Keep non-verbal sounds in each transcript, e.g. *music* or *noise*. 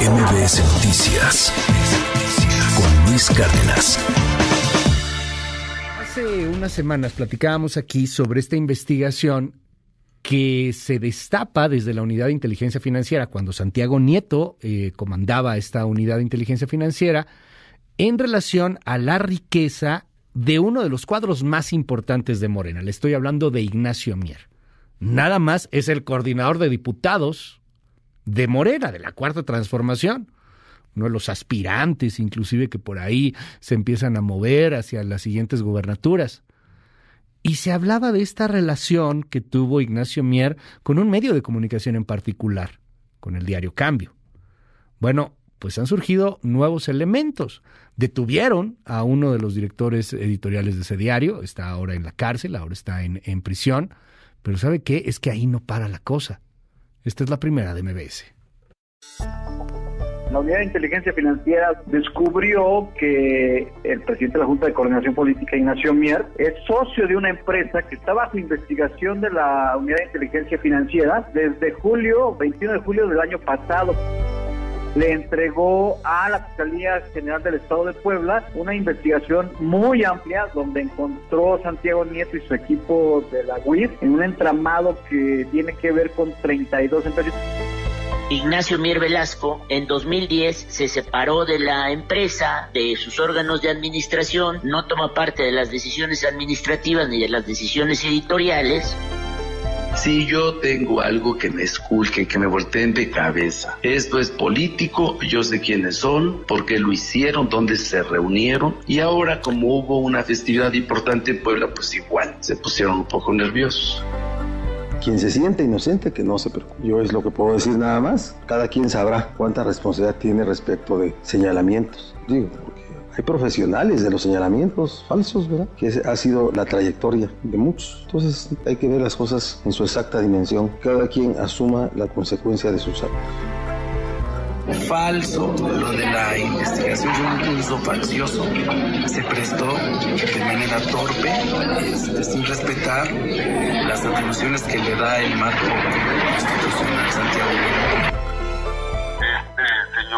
MBS Noticias con Luis Cárdenas. Hace unas semanas platicábamos aquí sobre esta investigación que se destapa desde la unidad de inteligencia financiera cuando Santiago Nieto eh, comandaba esta unidad de inteligencia financiera en relación a la riqueza de uno de los cuadros más importantes de Morena. Le estoy hablando de Ignacio Mier. Nada más es el coordinador de diputados de Morena, de la Cuarta Transformación. Uno de los aspirantes, inclusive, que por ahí se empiezan a mover hacia las siguientes gubernaturas. Y se hablaba de esta relación que tuvo Ignacio Mier con un medio de comunicación en particular, con el diario Cambio. Bueno, pues han surgido nuevos elementos. Detuvieron a uno de los directores editoriales de ese diario, está ahora en la cárcel, ahora está en, en prisión, pero ¿sabe qué? Es que ahí no para la cosa. Esta es la primera de MBS. La Unidad de Inteligencia Financiera descubrió que el presidente de la Junta de Coordinación Política, Ignacio Mier, es socio de una empresa que está bajo investigación de la Unidad de Inteligencia Financiera desde julio, 21 de julio del año pasado le entregó a la Fiscalía General del Estado de Puebla una investigación muy amplia donde encontró Santiago Nieto y su equipo de la UIF en un entramado que tiene que ver con 32 empresas. Ignacio Mier Velasco en 2010 se separó de la empresa, de sus órganos de administración, no toma parte de las decisiones administrativas ni de las decisiones editoriales. Si yo tengo algo que me esculque, que me volteen de cabeza, esto es político, yo sé quiénes son, por qué lo hicieron, dónde se reunieron y ahora como hubo una festividad importante en Puebla, pues igual se pusieron un poco nerviosos quien se siente inocente que no se preocupe. Yo es lo que puedo decir nada más. Cada quien sabrá cuánta responsabilidad tiene respecto de señalamientos. Digo, hay profesionales de los señalamientos falsos, ¿verdad? Que ha sido la trayectoria de muchos. Entonces hay que ver las cosas en su exacta dimensión. Cada quien asuma la consecuencia de sus actos falso lo de la investigación fue un uso faccioso se prestó de manera torpe este, sin respetar las atribuciones que le da el marco constitucional Santiago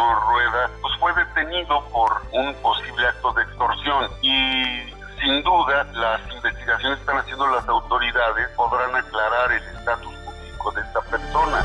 Rueda pues fue detenido por un posible acto de extorsión y sin duda las investigaciones que están haciendo las autoridades podrán aclarar el estatus jurídico de esta persona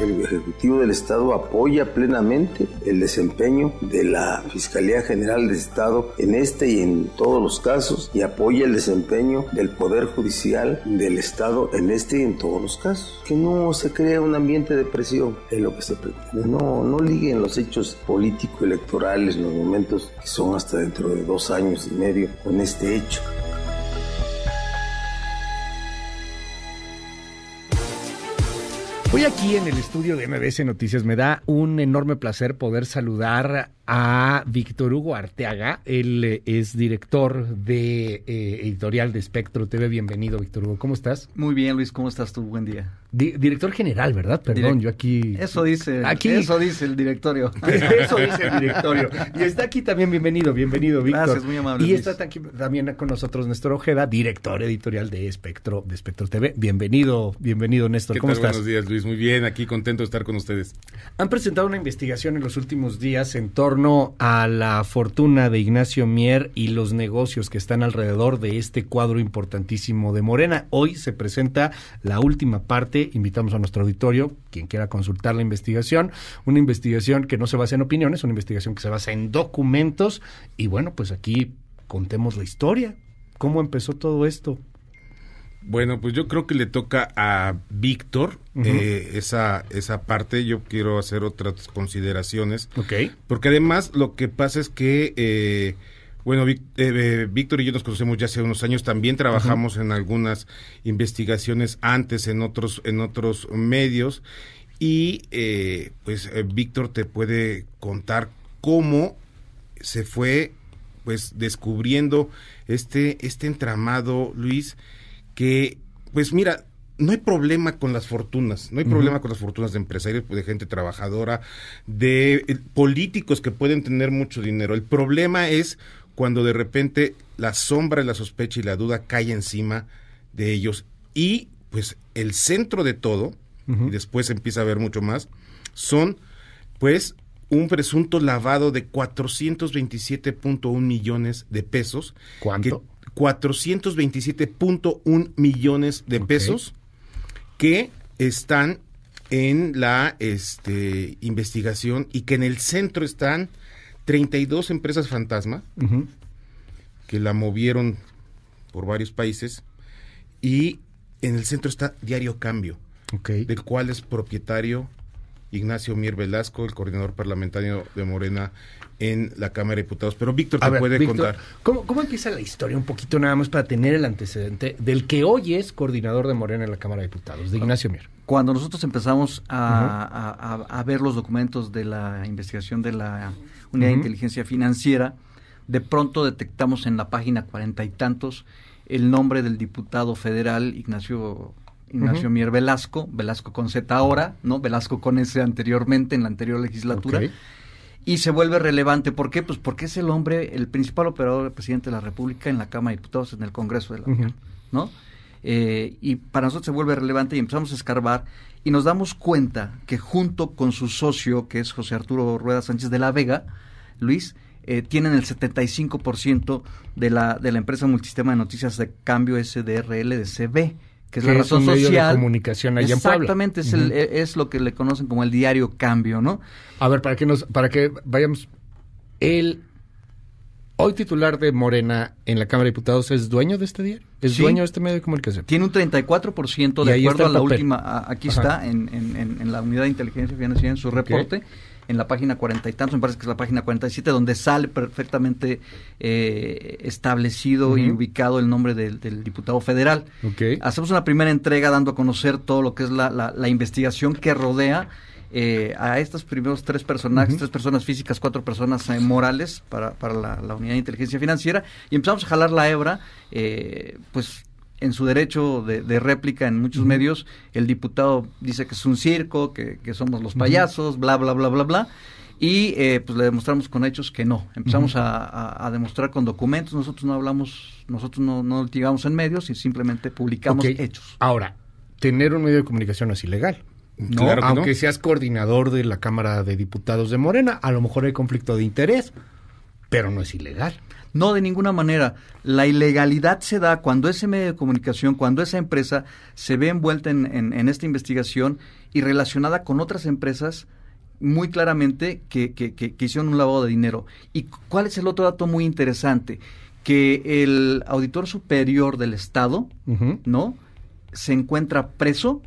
el Ejecutivo del Estado apoya plenamente el desempeño de la Fiscalía General del Estado en este y en todos los casos y apoya el desempeño del Poder Judicial del Estado en este y en todos los casos. Que no se crea un ambiente de presión en lo que se pretende. No, no liguen los hechos político-electorales, los momentos que son hasta dentro de dos años y medio con este hecho. Hoy aquí en el estudio de MBS Noticias me da un enorme placer poder saludar a Víctor Hugo Arteaga. Él eh, es director de eh, editorial de Espectro TV. Bienvenido, Víctor Hugo. ¿Cómo estás? Muy bien, Luis. ¿Cómo estás tú? Buen día. director general, ¿verdad? Perdón, yo aquí. Eso dice. Aquí. Eso dice el directorio. *laughs* eso dice el directorio. Y está aquí también. Bienvenido, bienvenido, Víctor. Gracias, muy amable. Y está también con nosotros Néstor Ojeda, director editorial de Espectro, de Espectro TV. Bienvenido, bienvenido, Néstor. ¿Cómo Buenos días, Luis. Muy bien. Aquí contento de estar con ustedes. Han presentado una investigación en los últimos días en torno torno a la fortuna de Ignacio Mier y los negocios que están alrededor de este cuadro importantísimo de Morena. Hoy se presenta la última parte, invitamos a nuestro auditorio, quien quiera consultar la investigación, una investigación que no se basa en opiniones, una investigación que se basa en documentos y bueno, pues aquí contemos la historia, cómo empezó todo esto, bueno, pues yo creo que le toca a Víctor eh, esa, esa parte. Yo quiero hacer otras consideraciones. Ok. Porque además lo que pasa es que, eh, bueno, eh, eh, Víctor y yo nos conocemos ya hace unos años. También trabajamos en algunas investigaciones antes en otros, en otros medios. Y eh, pues Víctor te puede contar cómo se fue pues descubriendo este, este entramado, Luis, que, pues mira, no hay problema con las fortunas, no hay problema con las fortunas de empresarios, de gente trabajadora, de eh, políticos que pueden tener mucho dinero. El problema es cuando de repente la sombra, la sospecha y la duda cae encima de ellos. Y pues el centro de todo, y después empieza a ver mucho más, son pues un presunto lavado de 427.1 millones de pesos. ¿Cuánto? 427.1 millones de pesos que están en la este, investigación y que en el centro están 32 empresas fantasma que la movieron por varios países y en el centro está Diario Cambio, del cual es propietario Ignacio Mier Velasco, el coordinador parlamentario de Morena en la Cámara de Diputados. Pero Víctor te puede contar. ¿cómo, ¿cómo, empieza la historia? Un poquito nada más para tener el antecedente del que hoy es coordinador de Morena en la Cámara de Diputados, de Ignacio Mier. Cuando nosotros empezamos a, ver los documentos de la investigación de la Unidad de Inteligencia Financiera, de pronto detectamos en la página cuarenta y tantos el nombre del diputado federal Ignacio Ignacio Mier Velasco, Velasco con Z ahora, ¿no? Velasco con S anteriormente, en la anterior legislatura. Y se vuelve relevante. ¿Por qué? Pues porque es el hombre, el principal operador del presidente de la República en la Cámara de Diputados, en el Congreso de la Unión, ¿no? Eh, y para nosotros se vuelve relevante y empezamos a escarbar y nos damos cuenta que junto con su socio, que es José Arturo Rueda Sánchez de la Vega, Luis, eh, tienen el 75% de la, de la empresa multisistema de noticias de cambio SDRL de CB que es la razón un medio de comunicación allá en Puebla. Exactamente, e, es, lo que le conocen como el diario cambio, ¿no? A ver, para que nos, para que vayamos. El hoy titular de Morena en la Cámara de Diputados es dueño de este diario, es dueño de este medio de comunicación. Tiene un 34% de acuerdo a la última, aquí está en, en, en, la unidad de inteligencia financiera en su reporte en la página cuarenta y tantos, me parece que es la página cuarenta y siete, donde sale perfectamente eh, establecido y ubicado el nombre del, diputado federal. Okay. Hacemos una primera entrega dando a conocer todo lo que es la, investigación que rodea. Eh, a estos primeros tres personajes, tres personas físicas, cuatro personas eh, morales para, para la, unidad de inteligencia financiera y empezamos a jalar la hebra, eh, pues en su derecho de, réplica en muchos medios, el diputado dice que es un circo, que, somos los payasos, bla, bla, bla, bla, bla. Y eh, pues le demostramos con hechos que no. Empezamos a, demostrar con documentos. Nosotros no hablamos, nosotros no, no litigamos en medios y simplemente publicamos hechos. Ahora, tener un medio de comunicación es ilegal. claro aunque seas coordinador de la Cámara de Diputados de Morena, a lo mejor hay conflicto de interés pero no es ilegal. No, de ninguna manera. La ilegalidad se da cuando ese medio de comunicación, cuando esa empresa se ve envuelta en, esta investigación y relacionada con otras empresas muy claramente que, que, hicieron un lavado de dinero. ¿Y cuál es el otro dato muy interesante? Que el auditor superior del Estado, ¿no? Se encuentra preso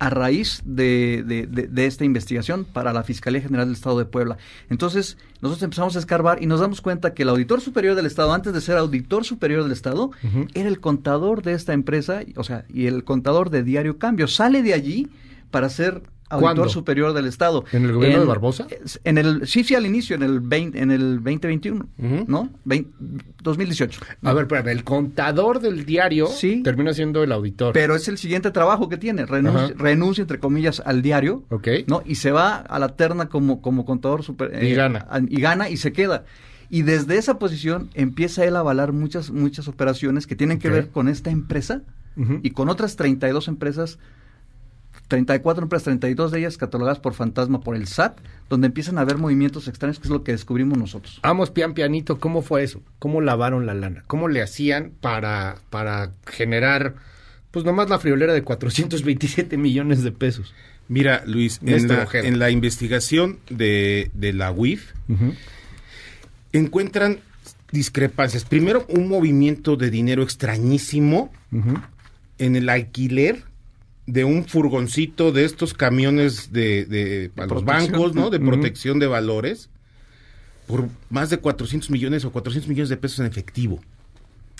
a raíz de, de, de, esta investigación para la Fiscalía General del Estado de Puebla. Entonces, nosotros empezamos a escarbar y nos damos cuenta que el auditor superior del Estado, antes de ser auditor superior del Estado, era el contador de esta empresa, o sea, y el contador de Diario Cambio. Sale de allí para ser Auditor Superior del Estado. ¿En el gobierno de Barbosa? En el, sí, sí, al inicio, en el, en el 2021, ¿no? 2018. A ver, el contador del diario termina siendo el auditor. Pero es el siguiente trabajo que tiene, renuncia, entre comillas, al diario, ¿no? Y se va a la terna como, como contador superior. Y eh, gana. Y gana y se queda. Y desde esa posición empieza él a avalar muchas, muchas operaciones que tienen que ver con esta empresa y con otras 32 empresas 34 empresas, 32 de ellas catalogadas por fantasma por el SAT, donde empiezan a haber movimientos extraños, que es lo que descubrimos nosotros. Vamos pian pianito, ¿cómo fue eso? ¿Cómo lavaron la lana? ¿Cómo le hacían para, para generar, pues nomás la friolera de 427 millones de pesos? Mira, Luis, en la, investigación de, la UIF, encuentran discrepancias. Primero, un movimiento de dinero extrañísimo en el alquiler de un furgoncito de estos camiones de, de los bancos, ¿no? De protección de valores por más de 400 millones o 400 millones de pesos en efectivo.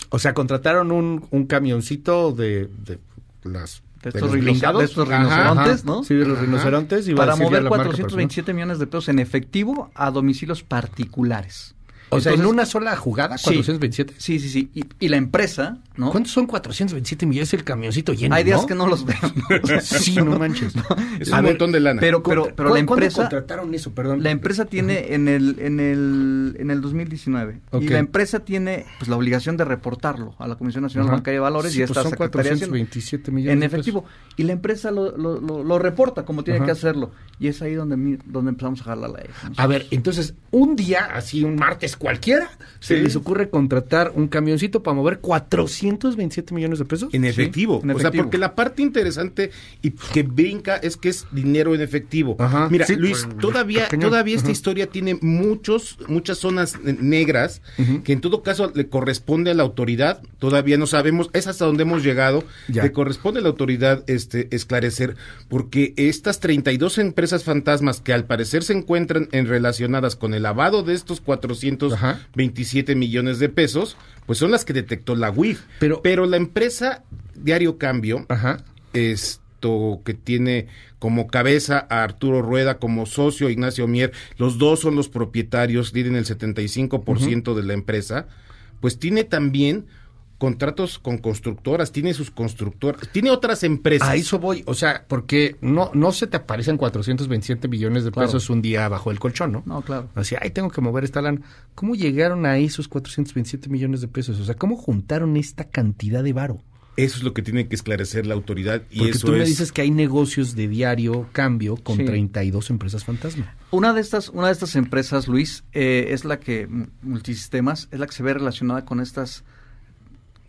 O sea, contrataron un, camioncito de, de estos, los rinocerontes, Sí, de los rinocerontes. Para mover 427 millones de pesos en efectivo a domicilios particulares. O sea, en una sola jugada, 427. Sí, sí, sí. y la empresa ¿Cuántos son 427 millones el camioncito lleno? Hay días que no los veo. *laughs* sí, no manches. Es un montón de lana. Pero, pero, la empresa. contrataron eso? La empresa tiene en el, en el, en el 2019. Y la empresa tiene pues la obligación de reportarlo a la Comisión Nacional de Bancaria de Valores y pues son 427 millones. En efectivo. Y la empresa lo, reporta como tiene que hacerlo. Y es ahí donde, donde empezamos a jalar la ley. A ver, entonces, un día, así un martes cualquiera, se les ocurre contratar un camioncito para mover 400 227 millones de pesos. En efectivo. O sea, porque la parte interesante y que brinca es que es dinero en efectivo. Mira, Luis, todavía, todavía esta historia tiene muchos, muchas zonas negras que en todo caso le corresponde a la autoridad. Todavía no sabemos, es hasta donde hemos llegado. Le corresponde a la autoridad este, esclarecer, porque estas 32 empresas fantasmas que al parecer se encuentran en relacionadas con el lavado de estos 427 millones de pesos, pues son las que detectó la UIF. Pero, pero la empresa Diario Cambio, Ajá. esto que tiene como cabeza a Arturo Rueda, como socio Ignacio Mier, los dos son los propietarios, tienen el 75% por ciento de la empresa, pues tiene también contratos con constructoras, tiene sus constructoras, tiene otras empresas. A eso voy, o sea, porque no, no se te aparecen 427 millones de pesos un día bajo el colchón, ¿no? No, claro. Así, ay, tengo que mover esta lana. ¿Cómo llegaron ahí esos 427 millones de pesos? O sea, ¿cómo juntaron esta cantidad de varo? Eso es lo que tiene que esclarecer la autoridad y Porque tú me dices que hay negocios de diario cambio con 32 empresas fantasma. Una de estas, una de estas empresas, Luis, eh, es la que mm, multisistemas, es la que se ve relacionada con estas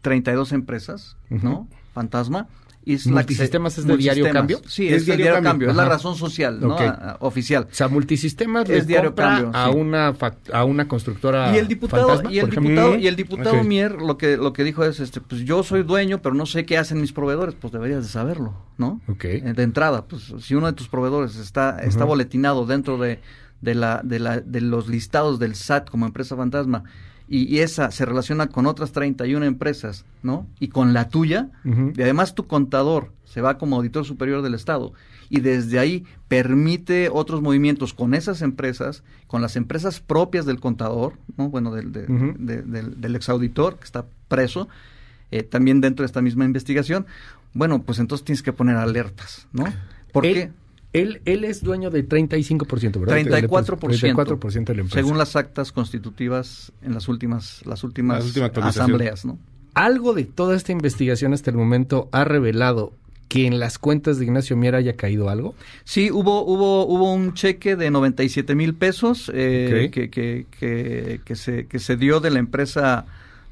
32 empresas, ¿no? Fantasma. Y ¿Multisistemas es de diario cambio? Sí, es, diario, cambio, es la razón social, ¿no? Ah, ah, oficial. O sea, multisistemas es diario cambio, a una a una constructora. Y el diputado, y, el diputado y el diputado Mier lo que lo que dijo es este, pues yo soy dueño, pero no sé qué hacen mis proveedores, pues deberías de saberlo, ¿no? Eh, de entrada, pues si uno de tus proveedores está, está boletinado dentro de de, la, de, la, de los listados del SAT como empresa fantasma y, esa se relaciona con otras 31 empresas, ¿no? Y con la tuya, y además tu contador se va como auditor superior del Estado y desde ahí permite otros movimientos con esas empresas, con las empresas propias del contador, ¿no? Bueno, del, de, del, exauditor que está preso, eh, también dentro de esta misma investigación. Bueno, pues entonces tienes que poner alertas, ¿no? ¿Por qué? Él, es dueño del 35%, ¿verdad? 34%. 34% de la empresa. Según las actas constitutivas en las últimas, las últimas, asambleas, ¿no? Algo de toda esta investigación hasta el momento ha revelado que en las cuentas de Ignacio Mier haya caído algo? Sí, hubo, hubo, hubo un cheque de 97 mil pesos eh, que, que, se, que se dio de la empresa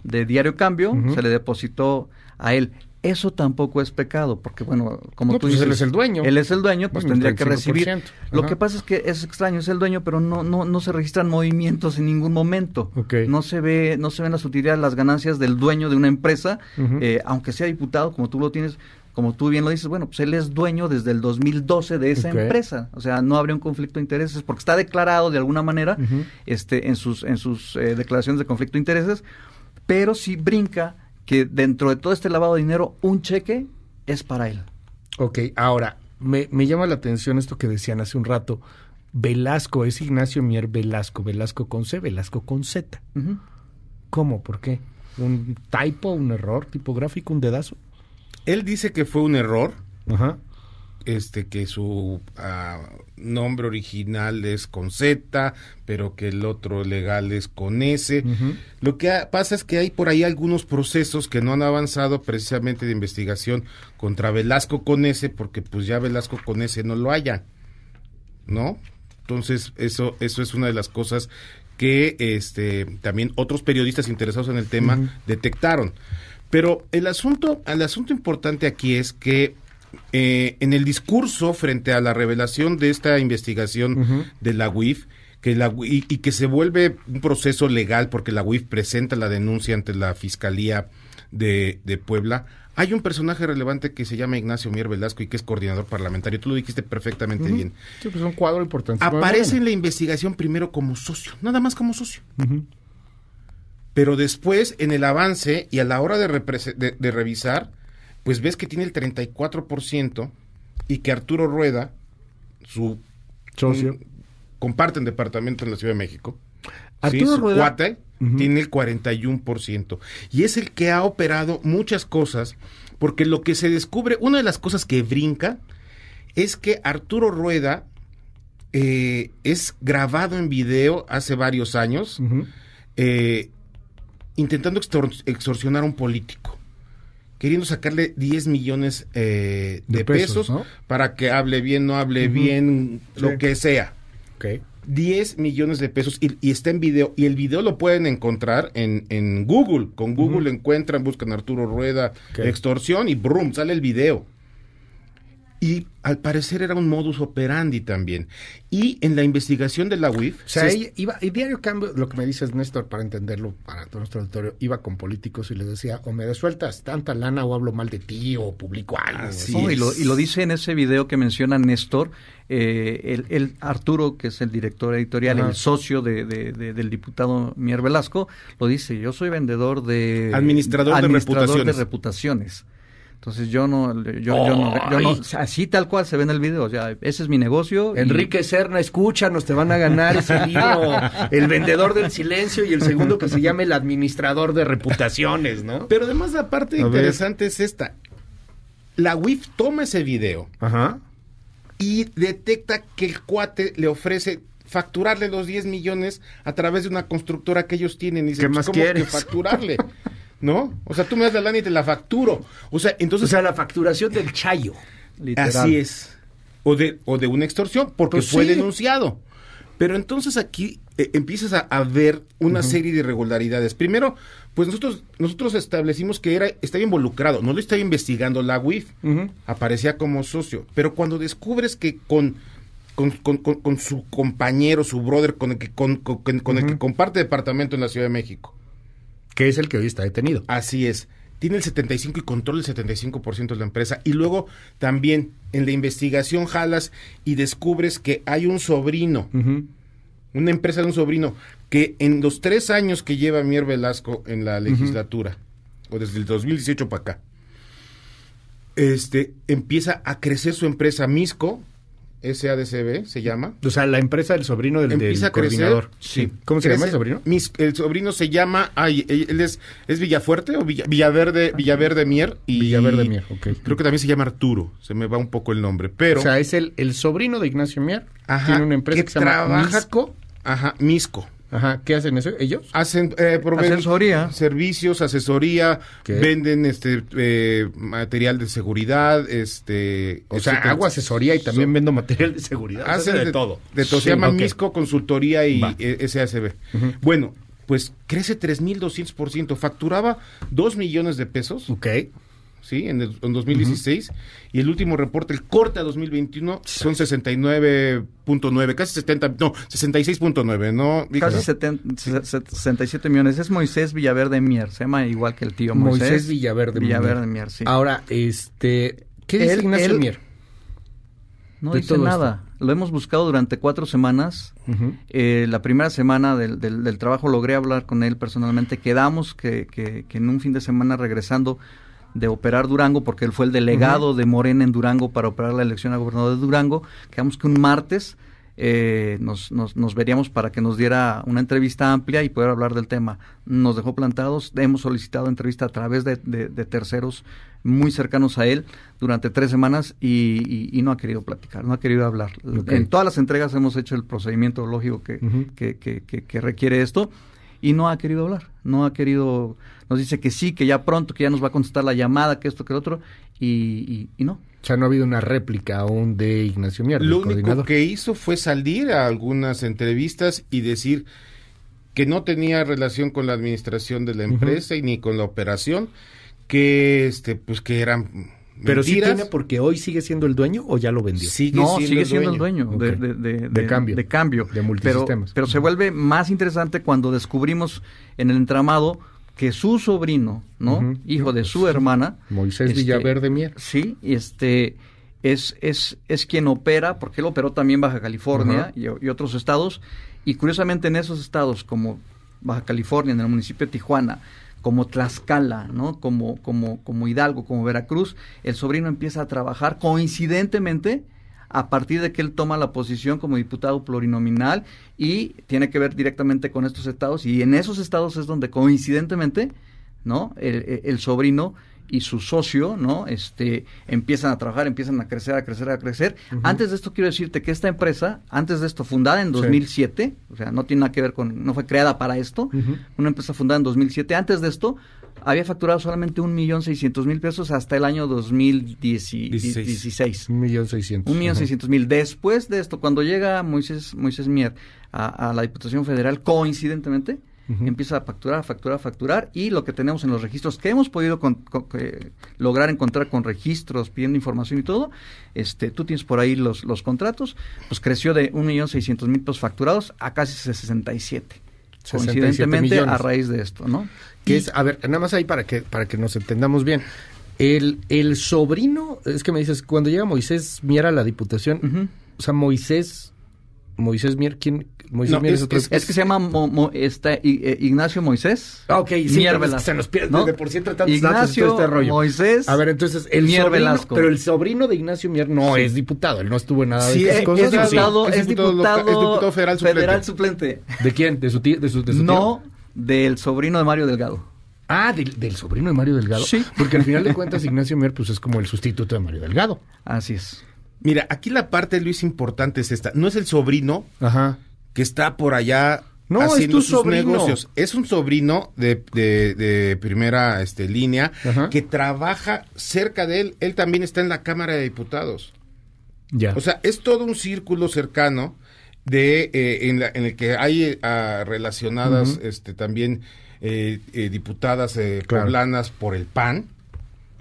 de Diario Cambio, se le depositó a él. Eso tampoco es pecado, porque bueno, como tú pues, dices, él es el dueño. Él es el dueño, pues tendría que recibir. Lo que pasa es que es extraño, es el dueño, pero no no no se registran movimientos en ningún momento. No se ve no se ven las utilidades, las ganancias del dueño de una empresa, eh, aunque sea diputado, como tú lo tienes, como tú bien lo dices, bueno, pues él es dueño desde el 2012 de esa empresa, o sea, no habría un conflicto de intereses porque está declarado de alguna manera este en sus en sus eh, declaraciones de conflicto de intereses, pero si brinca que dentro de todo este lavado de dinero, un cheque es para él. Ok, ahora, me, llama la atención esto que decían hace un rato. Velasco, es Ignacio Mier Velasco, Velasco con C, Velasco con Z. ¿Cómo? ¿Por qué? ¿Un typo, un error tipográfico, un dedazo? Él dice que fue un error. Ajá. Este, que su ah, nombre original es con Z, pero que el otro legal es con S. Lo que pasa es que hay por ahí algunos procesos que no han avanzado precisamente de investigación contra Velasco con S, porque pues ya Velasco con S no lo haya, ¿no? Entonces eso eso es una de las cosas que este, también otros periodistas interesados en el tema detectaron. Pero el asunto el asunto importante aquí es que eh, en el discurso frente a la revelación de esta investigación de la UIF, que la, y, que se vuelve un proceso legal porque la UIF presenta la denuncia ante la Fiscalía de, Puebla, hay un personaje relevante que se llama Ignacio Mier Velasco y que es coordinador parlamentario. Tú lo dijiste perfectamente bien. Sí, pues un cuadro importante. Aparece en la investigación primero como socio, nada más como socio. Pero después, en el avance y a la hora de revisar, pues ves que tiene el 34% y que Arturo Rueda, su socio, comparten departamento en la Ciudad de México. Arturo Rueda. tiene el 41%. Y es el que ha operado muchas cosas, porque lo que se descubre, una de las cosas que brinca, es que Arturo Rueda eh, es grabado en video hace varios años, eh, intentando extorsionar a un político queriendo sacarle 10 millones eh, de, pesos, para que hable bien, no hable bien, lo que sea. Okay. 10 millones de pesos y, está en video. Y el video lo pueden encontrar en, Google. Con Google encuentran, buscan Arturo Rueda, extorsión y brum, sale el video y al parecer era un modus operandi también. Y en la investigación de la UIF... O sea, iba, el diario cambio, lo que me dices, Néstor, para entenderlo, para todo nuestro auditorio, iba con políticos y les decía, o me resueltas tanta lana o hablo mal de ti o publico algo. y, lo, dice en ese video que menciona Néstor, eh, el, Arturo, que es el director editorial, el socio del diputado Mier Velasco, lo dice, yo soy vendedor de... Administrador, de reputaciones. De reputaciones. Entonces yo no, yo, así tal cual se ve en el video, o sea, ese es mi negocio. Enrique y... Serna, escúchanos, te van a ganar ese *laughs* El vendedor del silencio y el segundo que se llama El administrador de reputaciones, ¿no? Pero además la parte interesante es esta. La WIF toma ese video y detecta que el cuate le ofrece facturarle los 10 millones a través de una constructora que ellos tienen. Y dice, ¿Qué pues, más quieres? Que facturarle. *laughs* ¿no? O sea, tú me das la lana y te la facturo. O sea, entonces... O sea, la facturación del chayo. Así es. O de, o de una extorsión, porque pues fue denunciado. Pero entonces aquí eh, empiezas a, ver una serie de irregularidades. Primero, pues nosotros, nosotros establecimos que era, estaba involucrado, no lo estaba investigando la UIF, aparecía como socio. Pero cuando descubres que con con, su compañero, su brother, con el que, con, el que comparte departamento en la Ciudad de México que es el que hoy está detenido. Así es. Tiene el 75 y controla el 75% de la empresa. Y luego también en la investigación jalas y descubres que hay un sobrino, una empresa de un sobrino, que en los tres años que lleva Mier Velasco en la legislatura, o desde el 2018 para acá, este, empieza a crecer su empresa Misco, SADCB se llama. O sea, la empresa del sobrino del, del coordinador. sí. ¿Cómo se llama el sobrino? el sobrino se llama, ay, él es, es Villafuerte o Villaverde, ah. Villaverde Mier. Y Villaverde Mier, ok. Creo que también se llama Arturo, se me va un poco el nombre, pero. O sea, es el, sobrino de Ignacio Mier. Ajá, tiene una empresa que, se llama trabaja, Misco. Ajá, Misco. Ajá, ¿qué hacen ellos? Hacen eh, asesoría, servicios, asesoría, venden este eh, material de seguridad, este, o, sea, hago asesoría y también vendo material de seguridad, hacen de, todo. De se llama MISCO Consultoría y e, SASB. Bueno, pues crece 3200%, facturaba 2 millones de pesos. Ok. En, 2016. Y el último reporte, el corte a 2021, son 69.9, casi 70, no, 66.9, ¿no? Casi 67 millones. Es Moisés Villaverde Mier, se llama igual que el tío Moisés. Villaverde, Mier. Ahora, este, ¿qué dice Ignacio Mier? No dice nada. Lo hemos buscado durante cuatro semanas. Eh, la primera semana del, trabajo logré hablar con él personalmente. Quedamos que, que en un fin de semana regresando de operar Durango, porque él fue el delegado de Morena en Durango para operar la elección a gobernador de Durango, quedamos que un martes eh, nos, nos, nos, veríamos para que nos diera una entrevista amplia y poder hablar del tema. Nos dejó plantados, hemos solicitado entrevista a través de, terceros muy cercanos a él durante tres semanas y, no ha querido platicar, no ha querido hablar. En todas las entregas hemos hecho el procedimiento lógico que, que, que, que requiere esto y no ha querido hablar, no ha querido, nos dice que sí, que ya pronto, que ya nos va a contestar la llamada, que esto, que lo otro, y, no. O sea, no ha habido una réplica aún de Ignacio Mier. Lo único que hizo fue salir a algunas entrevistas y decir que no tenía relación con la administración de la empresa y ni con la operación, que este, pues que eran pero tiene porque hoy sigue siendo el dueño o ya lo vendió. Sigue no, sigue siendo el dueño de, cambio. De cambio. De multisistemas. Pero, se vuelve más interesante cuando descubrimos en el entramado que su sobrino, ¿no? Hijo de su pues, hermana. Moisés este, Villaverde Mier. Sí, este es, es, es quien opera, porque él operó también Baja California y otros estados. Y curiosamente en esos estados, como Baja California, en el municipio de Tijuana, como Tlaxcala, ¿no? Como, como, como Hidalgo, como Veracruz, el sobrino empieza a trabajar coincidentemente a partir de que él toma la posición como diputado plurinominal y tiene que ver directamente con estos estados y en esos estados es donde coincidentemente, ¿no? El, el sobrino y su socio, ¿no? Este, empiezan a trabajar, empiezan a crecer, a crecer, a crecer. Antes de esto quiero decirte que esta empresa, antes de esto fundada en 2007, o sea, no tiene nada que ver con, no fue creada para esto, una empresa fundada en 2007, antes de esto había facturado solamente un millón seiscientos mil pesos hasta el año 2016. Un millón seiscientos. Un millón seiscientos mil. Después de esto, cuando llega Moisés, Moisés Mier a la Diputación Federal, coincidentemente, empieza a facturar, facturar, facturar y lo que tenemos en los registros que hemos podido lograr encontrar con registros, pidiendo información y todo, este, tú tienes por ahí los, los contratos, pues creció de 1.600.000 pesos facturados a casi 67. coincidentemente a raíz de esto, ¿no? Que es, a ver, nada más ahí para que para que nos entendamos bien. El, el sobrino, es que me dices, cuando llega Moisés mira la diputación, o sea, Moisés Moisés Mier, ¿quién? Moisés Mier es, es, que se llama eh, Ignacio Moisés. Ah, ok, sí, Mier Velasco. se nos pierde ¿no? de por cierto Ignacio, este rollo. Moisés. A ver, entonces el Mier Velasco. pero el sobrino de Ignacio Mier no es diputado, él no estuvo en nada de sí, esas cosas. Es diputado, sí. es diputado, federal, suplente. ¿De quién? ¿De su tío? no, del sobrino de Mario Delgado. Ah, del, del, sobrino de Mario Delgado. Sí. Porque al final de cuentas Ignacio Mier pues es como el sustituto de Mario Delgado. Así es. Mira, aquí la parte, Luis, importante es esta. No es el sobrino que está por allá no, haciendo sus negocios. Es un sobrino de, primera este, línea que trabaja cerca de él. Él también está en la Cámara de Diputados. Ya. O sea, es todo un círculo cercano de eh, en, el que hay eh, relacionadas este, también eh, eh diputadas eh por el PAN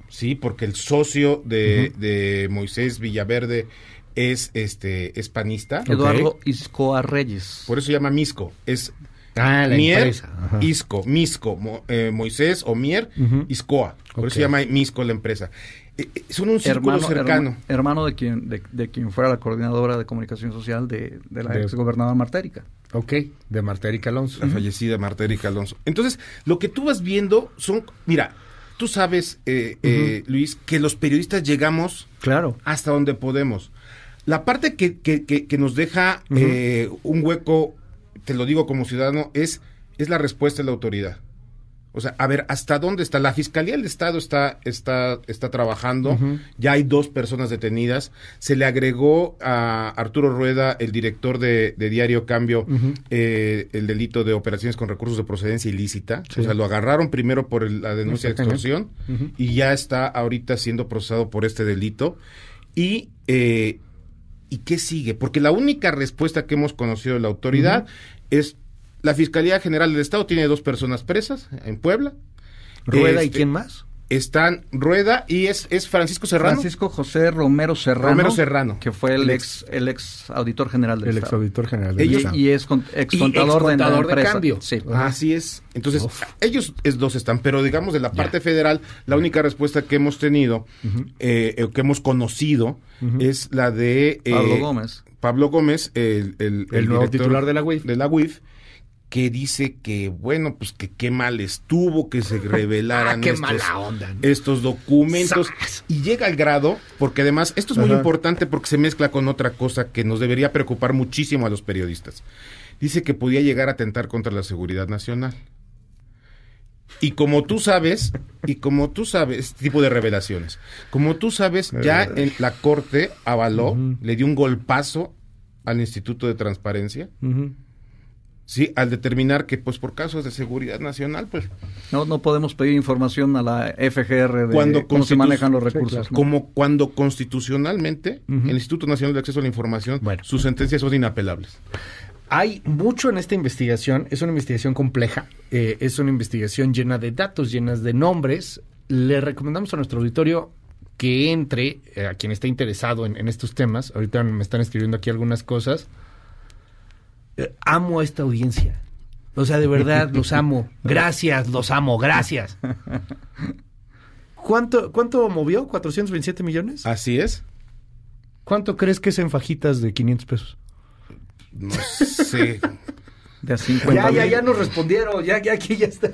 sí, porque el socio de, Moisés Villaverde es este espanista Eduardo Iscoa Reyes. Por eso se llama Misco. Es ah, Mier, Isco, Misco, eh, Moisés o Mier, Iscoa. Por eso se llama Misco la empresa. Eh, eh, son un círculo cercano. hermano de quien, de, quien fuera la coordinadora de comunicación social de, la ex gobernadora Martérica. Ok, de Martérica Alonso. La fallecida Martérica Alonso. Entonces, lo que tú vas viendo son, mira, Tú sabes, eh, eh, Luis, que los periodistas llegamos claro. hasta donde podemos. La parte que, que, que, nos deja eh, un hueco, te lo digo como ciudadano, es, es la respuesta de la autoridad. O sea, a ver, ¿hasta dónde está? La Fiscalía del Estado está, está, está trabajando, ya hay dos personas detenidas, se le agregó a Arturo Rueda, el director de, Diario Cambio, eh, el delito de operaciones con recursos de procedencia ilícita, o sea, lo agarraron primero por la denuncia de extorsión y ya está ahorita siendo procesado por este delito. Y... Eh, ¿Y qué sigue? Porque la única respuesta que hemos conocido de la autoridad es la Fiscalía General del Estado tiene dos personas presas en Puebla. ¿Rueda y este, quién más? Están Rueda y es, es Francisco Serrano. Francisco José Romero Serrano. Romero Serrano. Que fue el, ex, el ex auditor general del Estado. El ex auditor general del Estado. Y es ex contador, de, de cambio. Sí. Así es. Entonces, ellos es, dos están, pero digamos de la parte federal, la única respuesta que hemos tenido, eh, que hemos conocido, es la de... Eh, Pablo Gómez. Pablo Gómez, el, el, nuevo titular de la UIF. De la UIF que dice que, bueno, pues que qué mal estuvo que se *laughs* revelaran ah, estos, estos, documentos. Y llega al grado, porque además esto es muy importante porque se mezcla con otra cosa que nos debería preocupar muchísimo a los periodistas. Dice que podía llegar a atentar contra la seguridad nacional. Y como tú sabes, y como tú sabes, este tipo de revelaciones, como tú sabes, eh. ya en la corte avaló, le dio un golpazo al Instituto de Transparencia. Sí, al determinar que pues por casos de seguridad nacional, pues no no podemos pedir información a la FGR de cuando cómo se manejan los recursos. Como cuando constitucionalmente el Instituto Nacional de Acceso a la Información, bueno. sus sentencias son inapelables. Hay mucho en esta investigación, es una investigación compleja, eh, es una investigación llena de datos, llenas de nombres. Le recomendamos a nuestro auditorio que entre, eh, a quien está interesado en, estos temas, ahorita me están escribiendo aquí algunas cosas, eh, amo a esta audiencia. O sea, de verdad, *laughs* los amo. Gracias, los amo, gracias. ¿Cuánto, cuánto movió? ¿427 millones? Así es. ¿Cuánto crees que es en fajitas de 500 pesos? No sé. *laughs* de ya, ya, ya nos respondieron. Ya, ya, aquí ya está.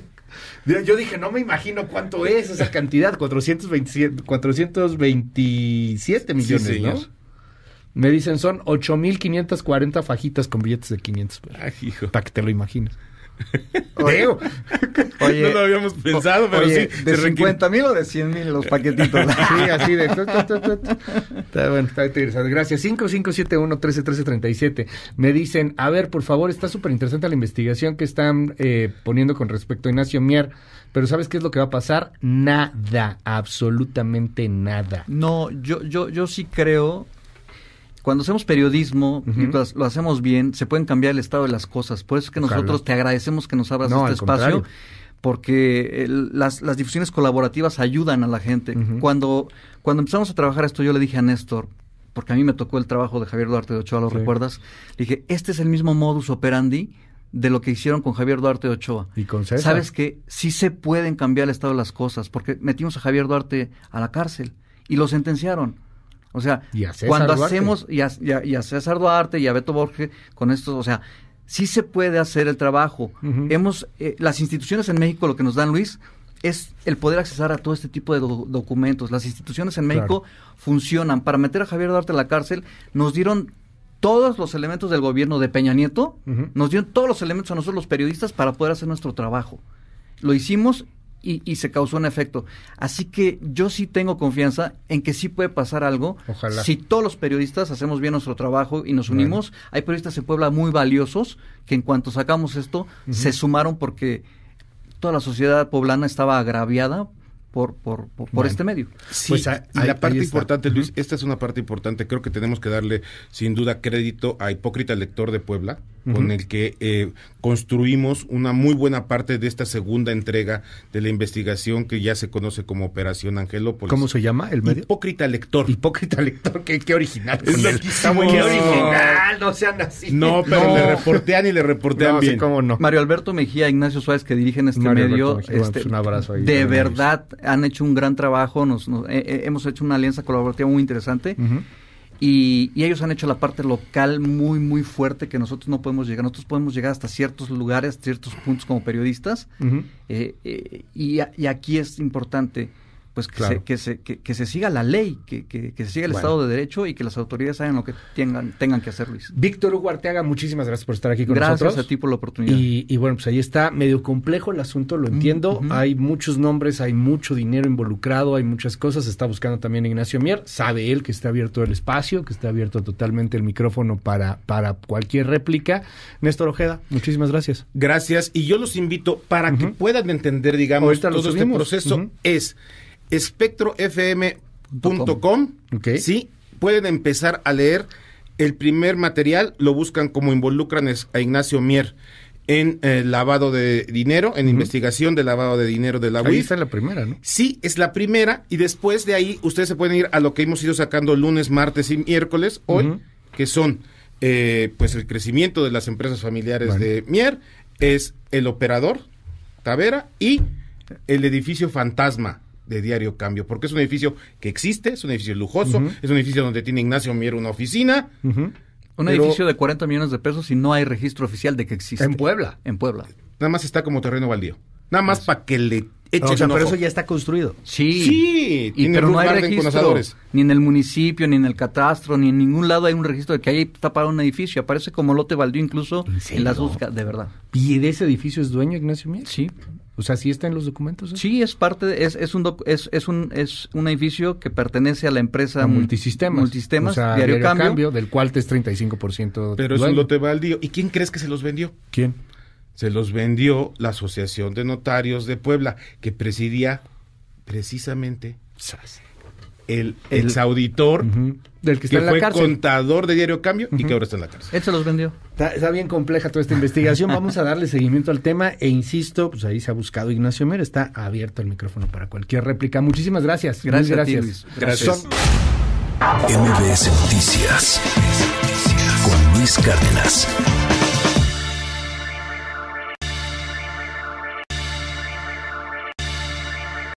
Yo dije, no me imagino cuánto es esa cantidad. 427, millones, ¿no? Me dicen, son 8.540 fajitas con billetes de 500 pesos. Ay, Para que te lo imagines. Oye, *laughs* oye, no lo habíamos pensado, pero sí. De 50 mil o de 100 mil los paquetitos. sí, así de. está bueno, está interesante. Gracias. 5571-131337. Me dicen, a ver, por favor, está súper interesante la investigación que están eh, poniendo con respecto a Ignacio Mier. Pero ¿sabes qué es lo que va a pasar? Nada, absolutamente nada. No, yo, yo, yo sí creo cuando hacemos periodismo lo hacemos bien, se pueden cambiar el estado de las cosas. Por eso es que nosotros te agradecemos que nos abras este espacio. Porque las, difusiones colaborativas ayudan a la gente. cuando, cuando empezamos a trabajar esto, yo le dije a Néstor, porque a mí me tocó el trabajo de Javier Duarte de Ochoa, ¿lo recuerdas? Le dije, este es el mismo modus operandi de lo que hicieron con Javier Duarte de Ochoa. Y Sabes que sí se pueden cambiar el estado de las cosas, porque metimos a Javier Duarte a la cárcel y lo sentenciaron. O sea, cuando hacemos, y a, César Duarte y a Beto Borges con esto, o sea, sí se puede hacer el trabajo. Hemos, eh, las instituciones en México, lo que nos dan Luis, es el poder accesar a todo este tipo de documentos. Las instituciones en México funcionan. Para meter a Javier Duarte a la cárcel, nos dieron todos los elementos del gobierno de Peña Nieto, nos dieron todos los elementos a nosotros los periodistas para poder hacer nuestro trabajo. Lo hicimos y, se causó un efecto. Así que yo sí tengo confianza en que sí puede pasar algo. Ojalá. Si todos los periodistas hacemos bien nuestro trabajo y nos unimos, hay periodistas en Puebla muy valiosos que en cuanto sacamos esto se sumaron porque toda la sociedad poblana estaba agraviada por, por, este medio. Sí, pues, y la parte importante, Luis, esta es una parte importante, creo que tenemos que darle sin duda crédito a Hipócrita Lector de Puebla, con el que eh, construimos una muy buena parte de esta segunda entrega de la investigación que ya se conoce como Operación Angelópolis. ¿Cómo se llama el medio? Hipócrita Lector. Hipócrita Lector, qué, original. muy original, no sean así. No, pero le reportean y le reportean no, bien. cómo no. Mario Alberto Mejía, Ignacio Suárez, que dirigen este medio, este, un abrazo ahí, de verdad han hecho un gran trabajo, nos, eh, eh, hemos hecho una alianza colaborativa muy interesante. Y, ellos han hecho la parte local muy, muy fuerte que nosotros no podemos llegar. Nosotros podemos llegar hasta ciertos lugares, ciertos puntos como periodistas. Eh, eh, y, aquí es importante pues que, se, que, se, que, se, siga la ley, que, se siga el Estado de Derecho y que las autoridades hagan lo que tengan, tengan que hacer, Luis. Víctor Hugo Arteaga, muchísimas gracias por estar aquí con nosotros. Gracias a ti por la oportunidad. Y, bueno, pues ahí está, medio complejo el asunto, lo mm, entiendo. Hay muchos nombres, hay mucho dinero involucrado, hay muchas cosas. Está buscando también Ignacio Mier. Sabe él que está abierto el espacio, que está abierto totalmente el micrófono para, para cualquier réplica. Néstor Ojeda, muchísimas gracias. Gracias. Y yo los invito para que puedan entender, digamos, todo este proceso es espectrofm.com. Sí, pueden empezar a leer el primer material, lo buscan como involucran a Ignacio Mier en eh, lavado de dinero, en investigación de lavado de dinero de la UIF. Ahí está la primera, ¿no? Sí, es la primera y después de ahí ustedes se pueden ir a lo que hemos ido sacando lunes, martes y miércoles hoy, que son eh, pues el crecimiento de las empresas familiares de Mier, es el operador Tavera y el edificio fantasma de Diario Cambio, porque es un edificio que existe, es un edificio lujoso, es un edificio donde tiene Ignacio Mier una oficina. Un edificio de 40 millones de pesos y no hay registro oficial de que existe. En Puebla. En Puebla. Nada más está como terreno baldío. Nada más para que le echen pero eso ya está construido. Sí. Sí. pero no hay registro. Ni en el municipio, ni en el catastro, ni en ningún lado hay un registro de que ahí tapado un edificio. Aparece como lote baldío incluso en, las buscas, de verdad. ¿Y de ese edificio es dueño Ignacio Mier? Sí. O sea, sí está en los documentos. Eh? Sí, es parte, es, es, un es, es, un es un edificio que pertenece a la empresa Multisistemas, multisistemas o sea, Diario, Cambio, del cual te es 35%. Pero no te va al día. ¿Y quién crees que se los vendió? ¿Quién? Se los vendió la Asociación de Notarios de Puebla, que presidía precisamente Sas el, el auditor del que, está en la fue contador de Diario Cambio y que ahora está en la cárcel. Él se los vendió. Está, bien compleja toda esta investigación. *laughs* Vamos a darle seguimiento al tema e insisto, pues ahí se ha buscado Ignacio Mera. Está abierto el micrófono para cualquier réplica. Muchísimas gracias. Gracias. Gracias. MBS Noticias con Luis Cárdenas.